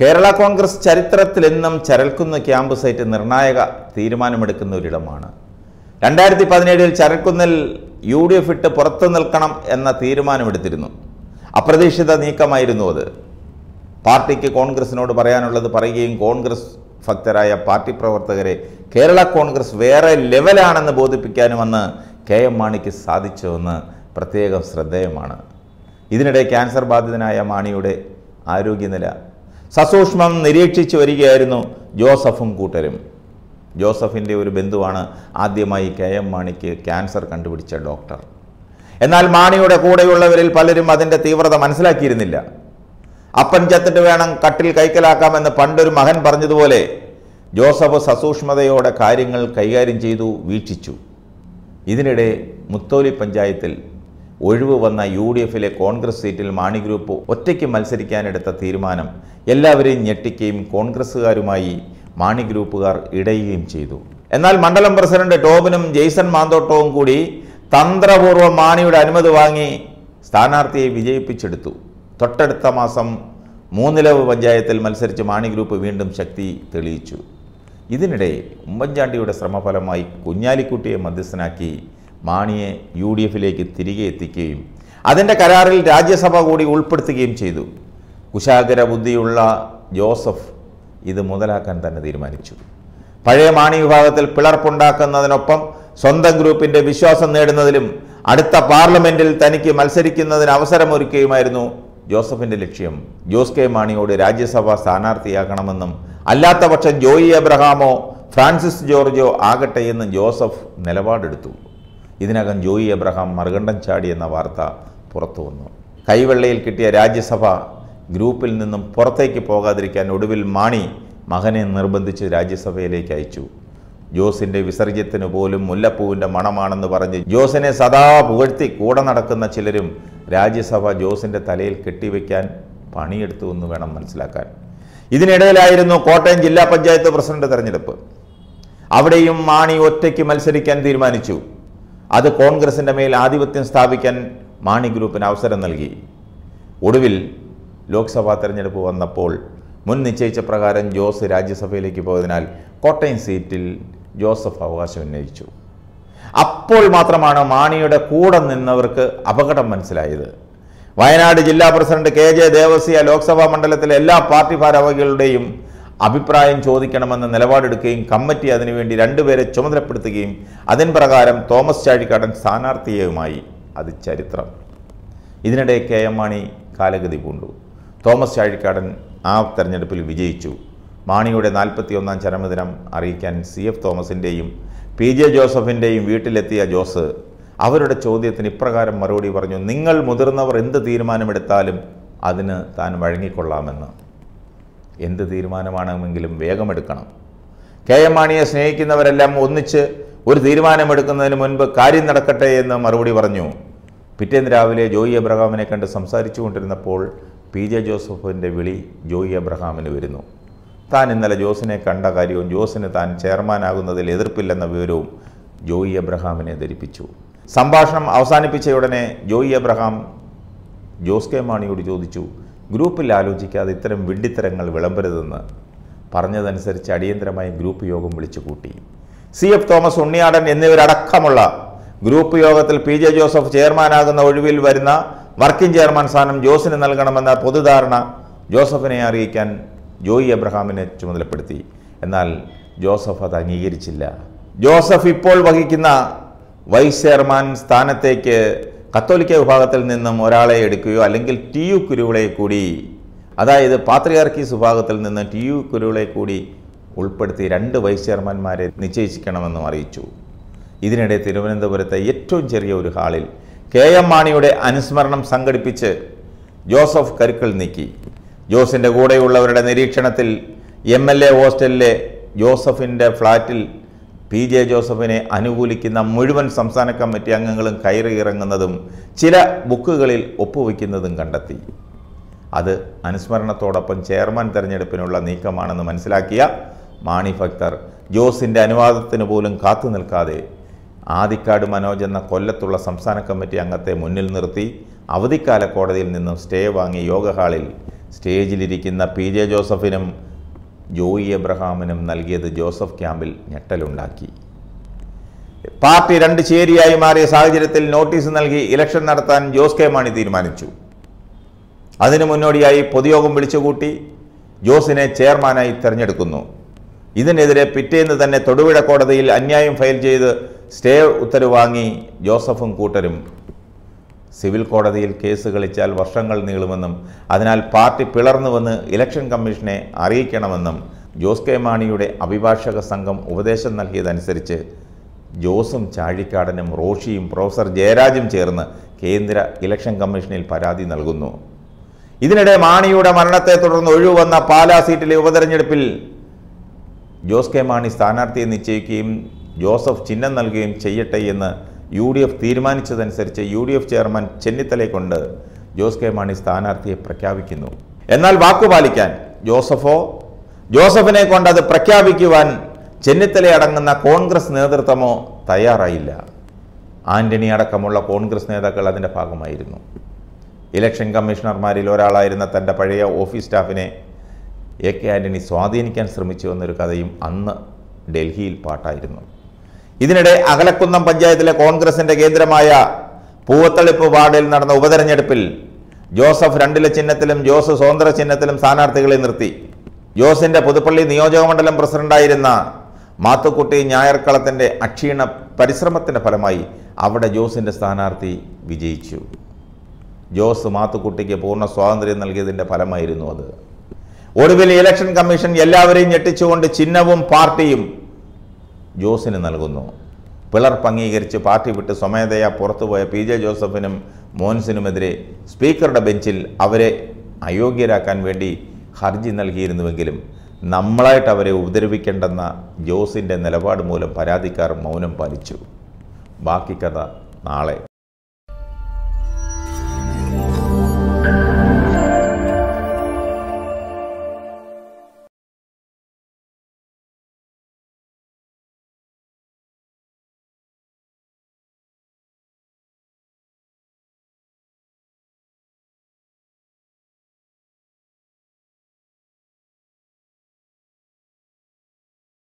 കേരള കോൺഗ്രസ് ചരിത്രത്തിൽ എന്നും ചരൽക്കുന്ന camp site നിർണായക തീരുമാനമെടുക്കുന്ന ഒരിടമാണ് രണ്ടായിരത്തി പതിനേഴിൽ ചരൽക്കുന്നിൽ യു ഡി എഫ് ഇട്ട് പുറത്തു നിൽക്കണം എന്ന തീരുമാനമെടുത്തിരുന്നു അപ്രതീക്ഷിത നീക്കമായിരുന്നു അത് പാർട്ടിക്ക് കോൺഗ്രസിനോട് പറയാനുള്ളത് പറയുകയും കോൺഗ്രസ് ഭക്തരായ പാർട്ടി പ്രവർത്തകരെ കേരള കോൺഗ്രസ് വേറെ ലെവലാണെന്ന് അന്ന് കെ എം മാണിക്ക് സാധിച്ചുവെന്ന് പ്രത്യേകം ശ്രദ്ധേയമാണ് ഇതിനിടെ ക്യാൻസർ ബാധിതനായ മാണിയുടെ ആരോഗ്യനില സസൂക്ഷ്മം നിരീക്ഷിച്ചു വരികയായിരുന്നു ജോസഫും കൂട്ടരും ജോസഫിൻ്റെ ഒരു ബന്ധുവാണ് ആദ്യമായി കെ എം മാണിക്ക് ക്യാൻസർ കണ്ടുപിടിച്ച ഡോക്ടർ എന്നാൽ മാണിയുടെ കൂടെയുള്ളവരിൽ പലരും അതിൻ്റെ തീവ്രത മനസ്സിലാക്കിയിരുന്നില്ല അപ്പൻ ചത്തിട്ട് വേണം കട്ടിൽ കൈക്കലാക്കാമെന്ന് പണ്ടൊരു മകൻ പറഞ്ഞതുപോലെ ജോസഫ് സസൂക്ഷ്മതയോടെ കാര്യങ്ങൾ കൈകാര്യം ചെയ്തു വീക്ഷിച്ചു ഇതിനിടെ മുത്തോലി പഞ്ചായത്തിൽ ഒഴിവ് വന്ന യു ഡി എഫിലെ കോൺഗ്രസ് സീറ്റിൽ മാണി ഗ്രൂപ്പ് ഒറ്റയ്ക്ക് മത്സരിക്കാനെടുത്ത തീരുമാനം എല്ലാവരെയും ഞെട്ടിക്കുകയും കോൺഗ്രസ്സുകാരുമായി മാണി ഗ്രൂപ്പുകാർ ഇടയുകയും ചെയ്തു എന്നാൽ മണ്ഡലം പ്രസിഡന്റ് ടോബിനും ജെയ്സൺ മാന്തോട്ടവും കൂടി തന്ത്രപൂർവ്വം മാണിയുടെ അനുമതി വാങ്ങി സ്ഥാനാർത്ഥിയെ വിജയിപ്പിച്ചെടുത്തു തൊട്ടടുത്ത മാസം മൂന്നിലവ് പഞ്ചായത്തിൽ മത്സരിച്ച് മാണി ഗ്രൂപ്പ് വീണ്ടും ശക്തി തെളിയിച്ചു ഇതിനിടെ ഉമ്മൻചാണ്ടിയുടെ ശ്രമഫലമായി കുഞ്ഞാലിക്കുട്ടിയെ മധ്യസ്ഥനാക്കി മാണിയെ യു ഡി എഫിലേക്ക് തിരികെ എത്തിക്കുകയും അതിൻ്റെ കരാറിൽ രാജ്യസഭ കൂടി ഉൾപ്പെടുത്തുകയും ചെയ്തു കുശാഗര ബുദ്ധിയുള്ള ജോസഫ് ഇത് മുതലാക്കാൻ തന്നെ തീരുമാനിച്ചു പഴയ മാണി വിഭാഗത്തിൽ പിളർപ്പുണ്ടാക്കുന്നതിനൊപ്പം സ്വന്തം ഗ്രൂപ്പിൻ്റെ വിശ്വാസം നേടുന്നതിലും അടുത്ത പാർലമെൻറ്റിൽ തനിക്ക് മത്സരിക്കുന്നതിന് അവസരമൊരുക്കുകയുമായിരുന്നു ജോസഫിൻ്റെ ലക്ഷ്യം ജോസ് കെ മാണിയോട് രാജ്യസഭ സ്ഥാനാർത്ഥിയാക്കണമെന്നും അല്ലാത്തപക്ഷം ജോയി എബ്രഹാമോ ഫ്രാൻസിസ് ജോർജോ ആകട്ടെ എന്നും ജോസഫ് നിലപാടെടുത്തു ഇതിനകം ജോയി എബ്രഹാം മറുകണ്ഠം ചാടി എന്ന വാർത്ത പുറത്തു വന്നു കൈവെള്ളയിൽ കിട്ടിയ രാജ്യസഭ ഗ്രൂപ്പിൽ നിന്നും പുറത്തേക്ക് പോകാതിരിക്കാൻ ഒടുവിൽ മാണി മകനെ നിർബന്ധിച്ച് രാജ്യസഭയിലേക്ക് അയച്ചു ജോസിൻ്റെ വിസർജ്യത്തിന് പോലും മുല്ലപ്പൂവിൻ്റെ മണമാണെന്ന് പറഞ്ഞ് ജോസിനെ സദാ പുകഴ്ത്തി കൂടെ നടക്കുന്ന ചിലരും രാജ്യസഭ ജോസിൻ്റെ തലയിൽ കെട്ടിവെക്കാൻ പണിയെടുത്തു എന്ന് വേണം മനസ്സിലാക്കാൻ ഇതിനിടയിലായിരുന്നു കോട്ടയം ജില്ലാ പഞ്ചായത്ത് പ്രസിഡന്റ് തെരഞ്ഞെടുപ്പ് അവിടെയും മാണി ഒറ്റയ്ക്ക് മത്സരിക്കാൻ തീരുമാനിച്ചു അത് കോൺഗ്രസിൻ്റെ മേൽ ആധിപത്യം സ്ഥാപിക്കാൻ മാണി ഗ്രൂപ്പിന് അവസരം നൽകി ഒടുവിൽ ലോക്സഭാ തെരഞ്ഞെടുപ്പ് വന്നപ്പോൾ മുൻ നിശ്ചയിച്ച പ്രകാരം ജോസ് രാജ്യസഭയിലേക്ക് പോയതിനാൽ കോട്ടയം സീറ്റിൽ ജോസഫ് അവകാശം ഉന്നയിച്ചു അപ്പോൾ മാത്രമാണ് മാണിയുടെ കൂടെ നിന്നവർക്ക് അപകടം മനസ്സിലായത് വയനാട് ജില്ലാ president K J Devasya Lok Sabha മണ്ഡലത്തിലെ എല്ലാ പാർട്ടി ഭാരവാഹികളുടെയും അഭിപ്രായം ചോദിക്കണമെന്ന നിലപാടെടുക്കുകയും കമ്മിറ്റി അതിനുവേണ്ടി രണ്ടുപേരെ ചുമതലപ്പെടുത്തുകയും അതിൻ പ്രകാരം തോമസ് ചാഴിക്കാടൻ സ്ഥാനാർത്ഥിയുമായി അത് ചരിത്രം ഇതിനിടെ കെ എം മാണി കാലഗതി പൂണ്ടു തോമസ് ചാഴിക്കാടൻ ആ തെരഞ്ഞെടുപ്പിൽ വിജയിച്ചു മാണിയുടെ നാൽപ്പത്തിയൊന്നാം ചരമദിനം അറിയിക്കാൻ സി എഫ് തോമസിൻ്റെയും പി ജെ ജോസഫിൻ്റെയും വീട്ടിലെത്തിയ ജോസ് അവരുടെ ചോദ്യത്തിന് ഇപ്രകാരം മറുപടി പറഞ്ഞു നിങ്ങൾ മുതിർന്നവർ എന്ത് തീരുമാനമെടുത്താലും അതിന് താൻ വഴങ്ങിക്കൊള്ളാമെന്ന് എന്ത് തീരുമാനമാണെങ്കിലും വേഗമെടുക്കണം കെ എം മാണിയെ സ്നേഹിക്കുന്നവരെല്ലാം ഒന്നിച്ച് ഒരു തീരുമാനമെടുക്കുന്നതിന് മുൻപ് കാര്യം നടക്കട്ടെ എന്ന് മറുപടി പറഞ്ഞു പിറ്റേന്ന് രാവിലെ ജോയി എബ്രഹാമിനെ കണ്ട് സംസാരിച്ചു കൊണ്ടിരുന്നപ്പോൾ പി ജെ ജോസഫിൻ്റെ വിളി ജോയി എബ്രഹാമിന് വരുന്നു താൻ ഇന്നലെ ജോസിനെ കണ്ട കാര്യവും ജോസിന് താൻ ചെയർമാനാകുന്നതിൽ എതിർപ്പില്ലെന്ന വിവരവും ജോയി എബ്രഹാമിനെ ധരിപ്പിച്ചു സംഭാഷണം അവസാനിപ്പിച്ച ഉടനെ ജോയി എബ്രഹാം ജോസ് കെ മാണിയോട് ചോദിച്ചു ഗ്രൂപ്പിൽ ആലോചിക്കാതെ ഇത്തരം വിഡ്ഢിത്തരങ്ങൾ വിളമ്പരുതെന്ന് പറഞ്ഞതനുസരിച്ച് അടിയന്തരമായി ഗ്രൂപ്പ് യോഗം വിളിച്ചു കൂട്ടി സി എഫ് തോമസ് ഉണ്ണിയാടൻ എന്നിവരടക്കമുള്ള ഗ്രൂപ്പ് യോഗത്തിൽ പി ജെ ജോസഫ് ചെയർമാനാകുന്ന ഒഴിവിൽ വരുന്ന വർക്കിംഗ് ചെയർമാൻ സ്ഥാനം ജോസിന് നൽകണമെന്ന പൊതുധാരണ ജോസഫിനെ അറിയിക്കാൻ ജോയി എബ്രഹാമിനെ ചുമതലപ്പെടുത്തി എന്നാൽ ജോസഫ് അത് അംഗീകരിച്ചില്ല ജോസഫ് ഇപ്പോൾ വഹിക്കുന്ന വൈസ് ചെയർമാൻ സ്ഥാനത്തേക്ക് കത്തോലിക്ക വിഭാഗത്തിൽ നിന്നും ഒരാളെ എടുക്കുകയോ അല്ലെങ്കിൽ ടി യു കുരുവിളെ കൂടി അതായത് പാത്രിയാർക്കീസ് വിഭാഗത്തിൽ നിന്ന് ടി യു കുരുവിളെ കൂടി ഉൾപ്പെടുത്തി രണ്ട് വൈസ് ചെയർമാൻമാരെ നിശ്ചയിക്കണമെന്നും അറിയിച്ചു ഇതിനിടെ തിരുവനന്തപുരത്തെ ഏറ്റവും ചെറിയ ഒരു ഹാളിൽ കെ എം മാണിയുടെ അനുസ്മരണം സംഘടിപ്പിച്ച് ജോസഫ് കരുക്കൾ നീക്കി ജോസിൻ്റെ കൂടെയുള്ളവരുടെ നിരീക്ഷണത്തിൽ എം എൽ എ ഹോസ്റ്റലിലെ ജോസഫിൻ്റെ ഫ്ളാറ്റിൽ പി ജെ ജോസഫിനെ അനുകൂലിക്കുന്ന മുഴുവൻ സംസ്ഥാന കമ്മിറ്റി അംഗങ്ങളും കയറി ഇറങ്ങുന്നതും ചില ബുക്കുകളിൽ ഒപ്പുവെക്കുന്നതും കണ്ടെത്തി അത് അനുസ്മരണത്തോടൊപ്പം ചെയർമാൻ തെരഞ്ഞെടുപ്പിനുള്ള നീക്കമാണെന്ന് മനസ്സിലാക്കിയ മാണി ഭക്തർ ജോസിൻ്റെ അനുവാദത്തിന് പോലും കാത്തു നിൽക്കാതെ ആദിക്കാട് മനോജ് എന്ന കൊല്ലത്തുള്ള സംസ്ഥാന കമ്മിറ്റി അംഗത്തെ മുന്നിൽ നിർത്തി അവധിക്കാല കോടതിയിൽ നിന്നും സ്റ്റേ വാങ്ങി യോഗ ഹാളിൽ സ്റ്റേജിലിരിക്കുന്ന പി ജെ ജോസഫിനും ജോയി എബ്രഹാമിനും നൽകിയത് ജോസഫ് ക്യാമ്പിൽ ഞെട്ടലുണ്ടാക്കി പാർട്ടി രണ്ട് ചേരിയായി മാറിയ സാഹചര്യത്തിൽ നോട്ടീസ് നൽകി ഇലക്ഷൻ നടത്താൻ ജോസ് കെ മാണി തീരുമാനിച്ചു അതിനു മുന്നോടിയായി പൊതുയോഗം വിളിച്ചുകൂട്ടി ജോസിനെ ചെയർമാനായി തെരഞ്ഞെടുക്കുന്നു ഇതിനെതിരെ പിറ്റേന്ന് തന്നെ തൊടുപുഴ കോടതിയിൽ അന്യായം ഫയൽ ചെയ്ത് സ്റ്റേ ഉത്തരവ് വാങ്ങി ജോസഫും കൂട്ടരും സിവിൽ കോടതിയിൽ കേസ് കളിച്ചാൽ വർഷങ്ങൾ നീളുമെന്നും അതിനാൽ പാർട്ടി പിളർന്നുവെന്ന് ഇലക്ഷൻ കമ്മീഷനെ അറിയിക്കണമെന്നും ജോസ് കെ മാണിയുടെ അഭിഭാഷക സംഘം ഉപദേശം നൽകിയതനുസരിച്ച് ജോസും ചാഴിക്കാടനും റോഷിയും പ്രൊഫസർ ജയരാജും ചേർന്ന് കേന്ദ്ര ഇലക്ഷൻ കമ്മീഷനിൽ പരാതി നൽകുന്നു ഇതിനിടെ മാണിയുടെ മരണത്തെ തുടർന്ന് ഒഴിവുവന്ന പാലാ സീറ്റിലെ ഉപതെരഞ്ഞെടുപ്പിൽ ജോസ് കെ മാണി സ്ഥാനാർത്ഥിയെ നിശ്ചയിക്കുകയും ജോസഫ് ചിഹ്നം നൽകുകയും ചെയ്യട്ടെ എന്ന് യു ഡി എഫ് തീരുമാനിച്ചതനുസരിച്ച് യു ഡി എഫ് ചെയർമാൻ ചെന്നിത്തലയെ കൊണ്ട് ജോസ് കെ മാണി സ്ഥാനാർത്ഥിയെ പ്രഖ്യാപിക്കുന്നു എന്നാൽ വാക്കുപാലിക്കാൻ പാലിക്കാൻ ജോസഫോ ജോസഫിനെ കൊണ്ട് അത് പ്രഖ്യാപിക്കുവാൻ ചെന്നിത്തലയടങ്ങുന്ന കോൺഗ്രസ് നേതൃത്വമോ തയ്യാറായില്ല ആന്റണി അടക്കമുള്ള കോൺഗ്രസ് നേതാക്കൾ അതിൻ്റെ ഭാഗമായിരുന്നു ഇലക്ഷൻ കമ്മീഷണർമാരിൽ ഒരാളായിരുന്ന തൻ്റെ പഴയ ഓഫീസ് സ്റ്റാഫിനെ എ കെ ആന്റണി സ്വാധീനിക്കാൻ ശ്രമിച്ചു എന്നൊരു കഥയും അന്ന് ഡൽഹിയിൽ പാട്ടായിരുന്നു ഇതിനിടെ അകലക്കുന്നം പഞ്ചായത്തിലെ കോൺഗ്രസിന്റെ കേന്ദ്രമായ പൂവത്തളിപ്പ് വാർഡിൽ നടന്ന ഉപതെരഞ്ഞെടുപ്പിൽ ജോസഫ് രണ്ടിലെ ചിഹ്നത്തിലും ജോസ് സ്വതന്ത്ര ചിഹ്നത്തിലും സ്ഥാനാർത്ഥികളെ നിർത്തി ജോസിന്റെ പുതുപ്പള്ളി നിയോജകമണ്ഡലം പ്രസിഡന്റായിരുന്ന മാത്തുക്കുട്ടി ഞായർക്കളത്തിന്റെ അക്ഷീണ പരിശ്രമത്തിന്റെ ഫലമായി അവിടെ ജോസിന്റെ സ്ഥാനാർത്ഥി വിജയിച്ചു ജോസ് മാത്തുക്കുട്ടിക്ക് പൂർണ്ണ സ്വാതന്ത്ര്യം നൽകിയതിൻ്റെ ഫലമായിരുന്നു അത് ഒടുവിൽ ഇലക്ഷൻ കമ്മീഷൻ എല്ലാവരെയും ഞെട്ടിച്ചുകൊണ്ട് ചിഹ്നവും പാർട്ടിയും ജോസിന് നൽകുന്നു പിളർപ്പ് അംഗീകരിച്ച് പാർട്ടി വിട്ട് സ്വമേധയാ പുറത്തുപോയ പി ജെ ജോസഫിനും മോൻസിനുമെതിരെ സ്പീക്കറുടെ ബെഞ്ചിൽ അവരെ അയോഗ്യരാക്കാൻ വേണ്ടി ഹർജി നൽകിയിരുന്നുവെങ്കിലും നമ്മളായിട്ട് അവരെ ഉപദ്രവിക്കേണ്ടെന്ന ജോസിൻ്റെ നിലപാട് മൂലം പരാതിക്കാർ മൗനം പാലിച്ചു ബാക്കി കഥ നാളെ